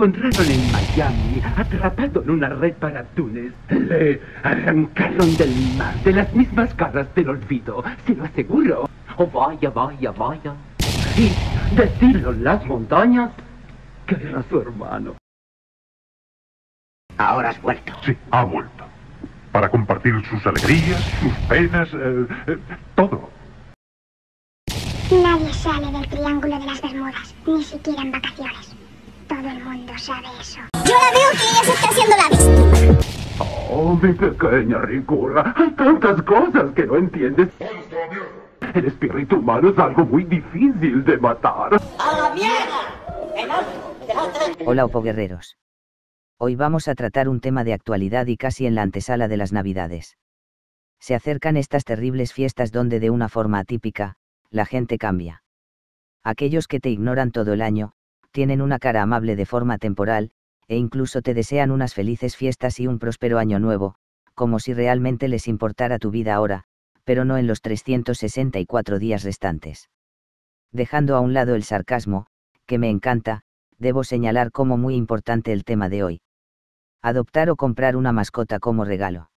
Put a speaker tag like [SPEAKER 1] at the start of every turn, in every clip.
[SPEAKER 1] encontraron en Miami, atrapado en una red para Túnez. Le arrancaron del mar, de las mismas caras del olvido, se lo aseguro. Oh, vaya, vaya, vaya. Y decirlo en las montañas que era su hermano. Ahora has vuelto. Sí, ha vuelto. Para compartir sus alegrías, sus penas, eh, eh, todo. Nadie sale del Triángulo de las Bermudas, ni siquiera en vacaciones. Todo el mundo sabe eso. Yo la veo que ella se está haciendo la víctima. Oh, mi pequeña ricura, hay tantas cosas que no entiendes. El espíritu humano es algo muy difícil de matar. ¡A la mierda! Hola Opo Guerreros. Hoy vamos a tratar un tema de actualidad y casi en la antesala de las Navidades. Se acercan estas terribles fiestas donde de una forma atípica, la gente cambia. Aquellos que te ignoran todo el año, tienen una cara amable de forma temporal, e incluso te desean unas felices fiestas y un próspero año nuevo, como si realmente les importara tu vida ahora, pero no en los 364 días restantes. Dejando a un lado el sarcasmo, que me encanta, debo señalar como muy importante el tema de hoy. Adoptar o comprar una mascota como regalo.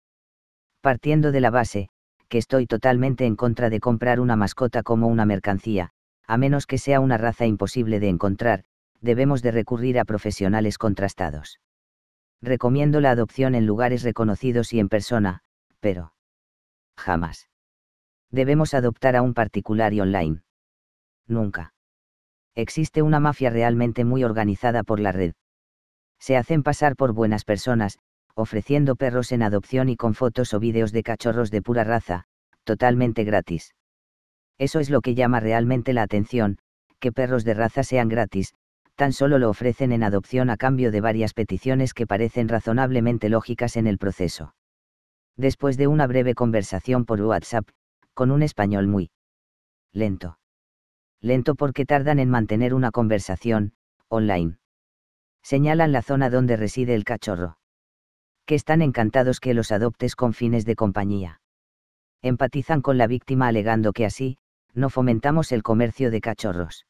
[SPEAKER 1] Partiendo de la base, que estoy totalmente en contra de comprar una mascota como una mercancía, a menos que sea una raza imposible de encontrar, debemos de recurrir a profesionales contrastados. Recomiendo la adopción en lugares reconocidos y en persona, pero jamás. Debemos adoptar a un particular y online. Nunca. Existe una mafia realmente muy organizada por la red. Se hacen pasar por buenas personas, ofreciendo perros en adopción y con fotos o vídeos de cachorros de pura raza, totalmente gratis. Eso es lo que llama realmente la atención, que perros de raza sean gratis, tan solo lo ofrecen en adopción a cambio de varias peticiones que parecen razonablemente lógicas en el proceso. Después de una breve conversación por WhatsApp, con un español muy lento. Lento porque tardan en mantener una conversación, online. Señalan la zona donde reside el cachorro. Que están encantados que los adoptes con fines de compañía. Empatizan con la víctima alegando que así, no fomentamos el comercio de cachorros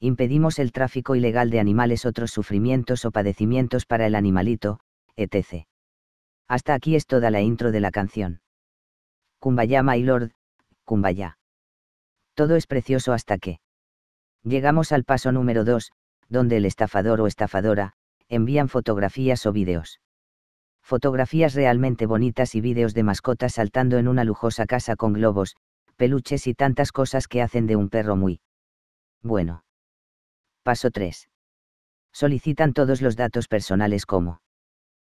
[SPEAKER 1] impedimos el tráfico ilegal de animales, otros sufrimientos o padecimientos para el animalito, etc. Hasta aquí es toda la intro de la canción. Kumbaya, my lord, Kumbaya. Todo es precioso hasta que. Llegamos al paso número 2, donde el estafador o estafadora, envían fotografías o vídeos. Fotografías realmente bonitas y vídeos de mascotas saltando en una lujosa casa con globos, peluches y tantas cosas que hacen de un perro muy bueno. Paso 3. Solicitan todos los datos personales como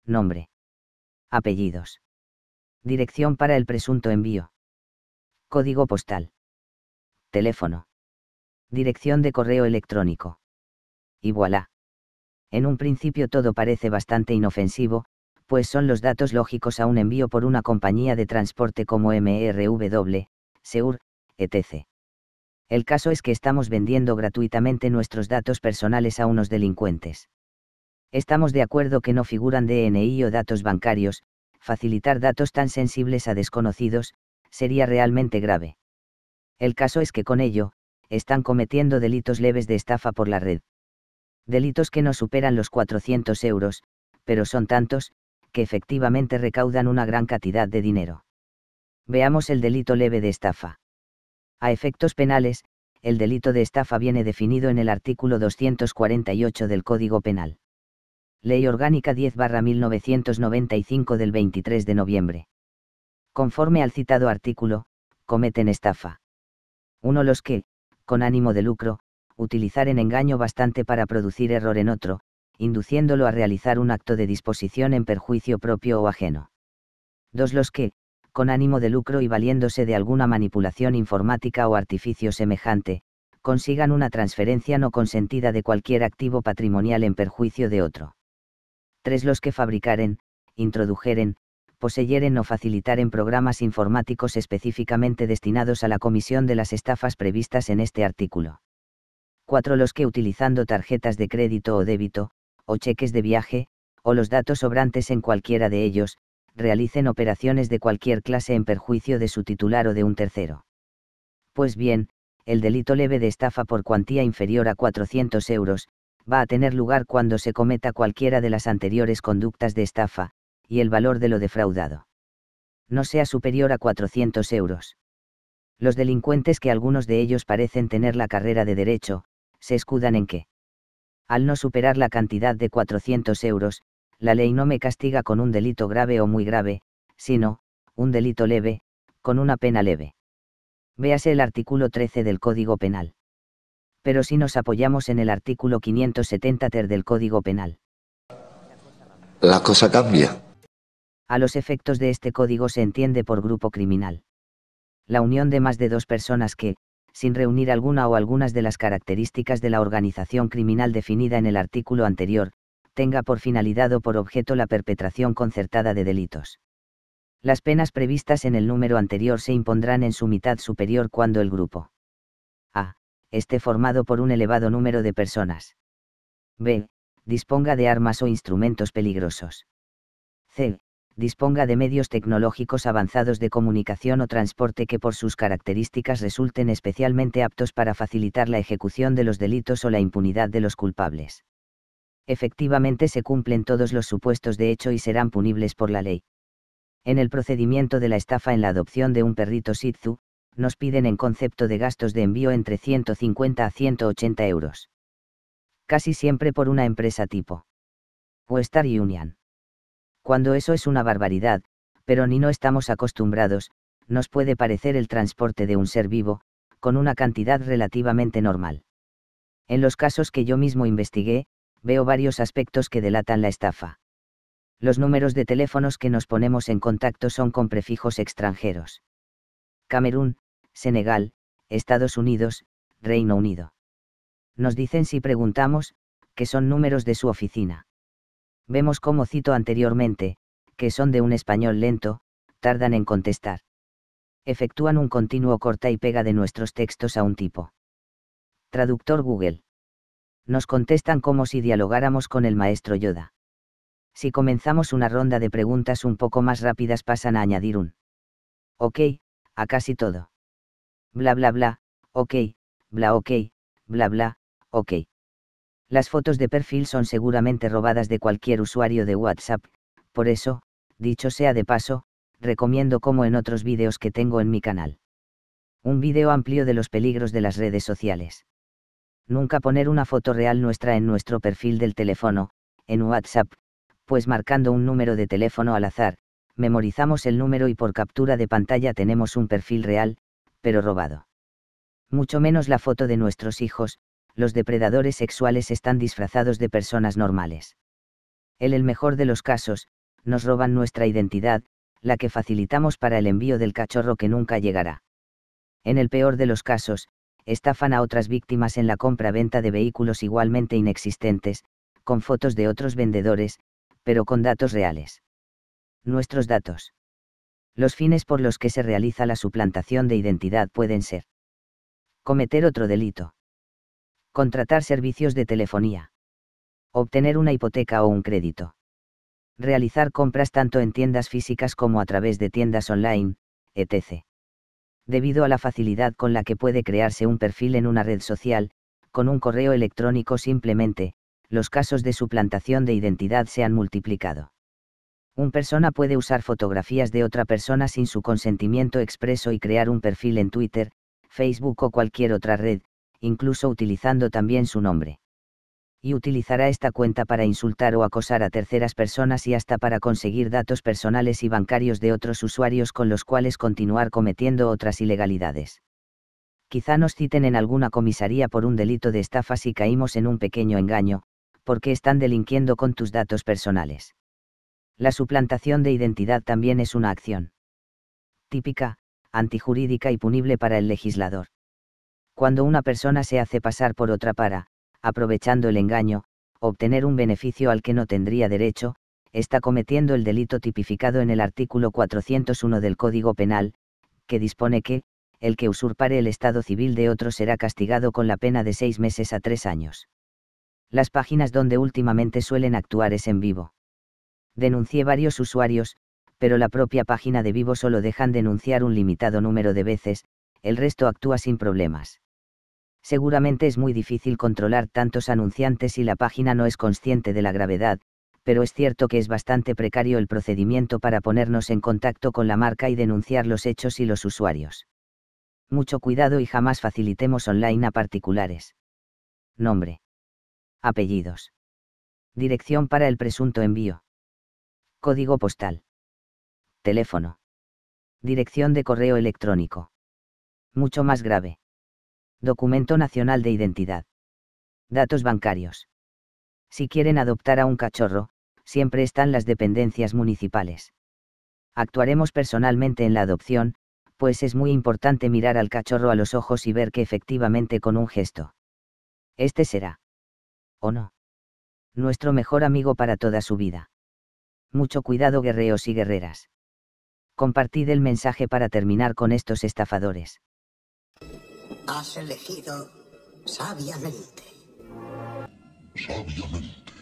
[SPEAKER 1] nombre, apellidos, dirección para el presunto envío, código postal, teléfono, dirección de correo electrónico. Y voilà. En un principio todo parece bastante inofensivo, pues son los datos lógicos a un envío por una compañía de transporte como MRW, SEUR, etc. El caso es que estamos vendiendo gratuitamente nuestros datos personales a unos delincuentes. Estamos de acuerdo que no figuran DNI o datos bancarios, facilitar datos tan sensibles a desconocidos, sería realmente grave. El caso es que con ello, están cometiendo delitos leves de estafa por la red. Delitos que no superan los 400 euros, pero son tantos, que efectivamente recaudan una gran cantidad de dinero. Veamos el delito leve de estafa. A efectos penales, el delito de estafa viene definido en el artículo 248 del Código Penal. Ley Orgánica 10-1995 del 23 de noviembre. Conforme al citado artículo, cometen estafa. 1. Los que, con ánimo de lucro, utilizar en engaño bastante para producir error en otro, induciéndolo a realizar un acto de disposición en perjuicio propio o ajeno. 2. Los que, con ánimo de lucro y valiéndose de alguna manipulación informática o artificio semejante, consigan una transferencia no consentida de cualquier activo patrimonial en perjuicio de otro. 3. Los que fabricaren, introdujeren, poseyeren o facilitaren programas informáticos específicamente destinados a la comisión de las estafas previstas en este artículo. 4. Los que utilizando tarjetas de crédito o débito, o cheques de viaje, o los datos sobrantes en cualquiera de ellos, realicen operaciones de cualquier clase en perjuicio de su titular o de un tercero. Pues bien, el delito leve de estafa por cuantía inferior a 400 euros, va a tener lugar cuando se cometa cualquiera de las anteriores conductas de estafa, y el valor de lo defraudado. No sea superior a 400 euros. Los delincuentes que algunos de ellos parecen tener la carrera de derecho, se escudan en que, al no superar la cantidad de 400 euros, la ley no me castiga con un delito grave o muy grave, sino, un delito leve, con una pena leve. Véase el artículo 13 del Código Penal. Pero si nos apoyamos en el artículo 570 ter del Código Penal. La cosa cambia. A los efectos de este código se entiende por grupo criminal. La unión de más de dos personas que, sin reunir alguna o algunas de las características de la organización criminal definida en el artículo anterior, tenga por finalidad o por objeto la perpetración concertada de delitos. Las penas previstas en el número anterior se impondrán en su mitad superior cuando el grupo A. esté formado por un elevado número de personas. B. disponga de armas o instrumentos peligrosos. C. disponga de medios tecnológicos avanzados de comunicación o transporte que por sus características resulten especialmente aptos para facilitar la ejecución de los delitos o la impunidad de los culpables efectivamente se cumplen todos los supuestos de hecho y serán punibles por la ley. En el procedimiento de la estafa en la adopción de un perrito Shih nos piden en concepto de gastos de envío entre 150 a 180 euros. Casi siempre por una empresa tipo Star Union. Cuando eso es una barbaridad, pero ni no estamos acostumbrados, nos puede parecer el transporte de un ser vivo, con una cantidad relativamente normal. En los casos que yo mismo investigué, veo varios aspectos que delatan la estafa. Los números de teléfonos que nos ponemos en contacto son con prefijos extranjeros. Camerún, Senegal, Estados Unidos, Reino Unido. Nos dicen si preguntamos, que son números de su oficina. Vemos como cito anteriormente, que son de un español lento, tardan en contestar. Efectúan un continuo corta y pega de nuestros textos a un tipo. Traductor Google nos contestan como si dialogáramos con el maestro Yoda. Si comenzamos una ronda de preguntas un poco más rápidas pasan a añadir un ok, a casi todo. Bla bla bla, ok, bla ok, bla bla, ok. Las fotos de perfil son seguramente robadas de cualquier usuario de WhatsApp, por eso, dicho sea de paso, recomiendo como en otros vídeos que tengo en mi canal. Un vídeo amplio de los peligros de las redes sociales nunca poner una foto real nuestra en nuestro perfil del teléfono, en WhatsApp, pues marcando un número de teléfono al azar, memorizamos el número y por captura de pantalla tenemos un perfil real, pero robado. Mucho menos la foto de nuestros hijos, los depredadores sexuales están disfrazados de personas normales. En el mejor de los casos, nos roban nuestra identidad, la que facilitamos para el envío del cachorro que nunca llegará. En el peor de los casos, estafan a otras víctimas en la compra-venta de vehículos igualmente inexistentes, con fotos de otros vendedores, pero con datos reales. Nuestros datos. Los fines por los que se realiza la suplantación de identidad pueden ser. Cometer otro delito. Contratar servicios de telefonía. Obtener una hipoteca o un crédito. Realizar compras tanto en tiendas físicas como a través de tiendas online, etc debido a la facilidad con la que puede crearse un perfil en una red social, con un correo electrónico simplemente, los casos de suplantación de identidad se han multiplicado. Un persona puede usar fotografías de otra persona sin su consentimiento expreso y crear un perfil en Twitter, Facebook o cualquier otra red, incluso utilizando también su nombre y utilizará esta cuenta para insultar o acosar a terceras personas y hasta para conseguir datos personales y bancarios de otros usuarios con los cuales continuar cometiendo otras ilegalidades. Quizá nos citen en alguna comisaría por un delito de estafa si caímos en un pequeño engaño, porque están delinquiendo con tus datos personales. La suplantación de identidad también es una acción típica, antijurídica y punible para el legislador. Cuando una persona se hace pasar por otra para, aprovechando el engaño, obtener un beneficio al que no tendría derecho, está cometiendo el delito tipificado en el artículo 401 del Código Penal, que dispone que, el que usurpare el estado civil de otro será castigado con la pena de seis meses a tres años. Las páginas donde últimamente suelen actuar es en vivo. Denuncié varios usuarios, pero la propia página de vivo solo dejan denunciar un limitado número de veces, el resto actúa sin problemas. Seguramente es muy difícil controlar tantos anunciantes y la página no es consciente de la gravedad, pero es cierto que es bastante precario el procedimiento para ponernos en contacto con la marca y denunciar los hechos y los usuarios. Mucho cuidado y jamás facilitemos online a particulares. Nombre. Apellidos. Dirección para el presunto envío. Código postal. Teléfono. Dirección de correo electrónico. Mucho más grave. Documento Nacional de Identidad. Datos bancarios. Si quieren adoptar a un cachorro, siempre están las dependencias municipales. Actuaremos personalmente en la adopción, pues es muy importante mirar al cachorro a los ojos y ver que efectivamente con un gesto. Este será. ¿O no? Nuestro mejor amigo para toda su vida. Mucho cuidado guerreos y guerreras. Compartid el mensaje para terminar con estos estafadores. Has elegido sabiamente. Sabiamente.